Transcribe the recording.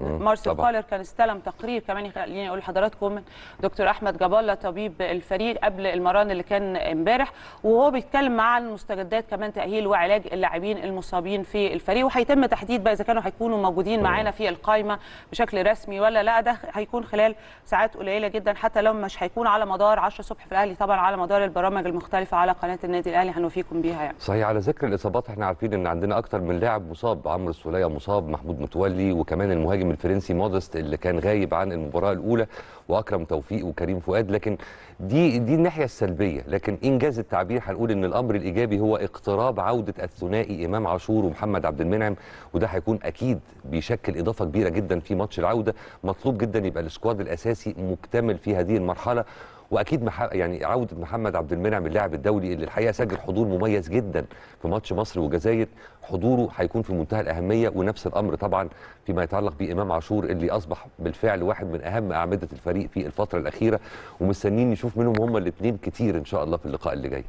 مارسيل كولر كان استلم تقرير كمان خليني اقول لحضراتكم من دكتور احمد جبالة طبيب الفريق قبل المران اللي كان امبارح وهو بيتكلم عن مستجدات كمان تاهيل وعلاج اللاعبين المصابين في الفريق وهيتم تحديد بقى اذا كانوا هيكونوا موجودين معانا في القائمه بشكل رسمي ولا لا ده هيكون خلال ساعات قليله جدا حتى لو مش هيكون على مدار 10 الصبح في الاهلي طبعا على مدار البرامج المختلفه على قناه النادي الاهلي هنوفيكم بيها يعني صحيح على ذكر الاصابات احنا عارفين ان عندنا اكتر من لاعب مصاب عمرو السوليه مصاب محمود متولي وكمان المهاجم المهاجم الفرنسي مودست اللي كان غايب عن المباراه الاولى واكرم توفيق وكريم فؤاد لكن دي دي الناحيه السلبيه لكن انجاز التعبير هنقول ان الامر الايجابي هو اقتراب عوده الثنائي امام عاشور ومحمد عبد المنعم وده هيكون اكيد بيشكل اضافه كبيره جدا في ماتش العوده مطلوب جدا يبقى السكواد الاساسي مكتمل في هذه المرحله واكيد مح... يعني عوده محمد عبد المنعم اللاعب الدولي اللي الحقيقه سجل حضور مميز جدا في ماتش مصر وجزائر حضوره هيكون في منتهى الاهميه ونفس الامر طبعا فيما يتعلق بامام عاشور اللي اصبح بالفعل واحد من اهم اعمده الفريق في الفتره الاخيره ومستنيين نشوف منهم هما الاثنين كتير ان شاء الله في اللقاء اللي جاي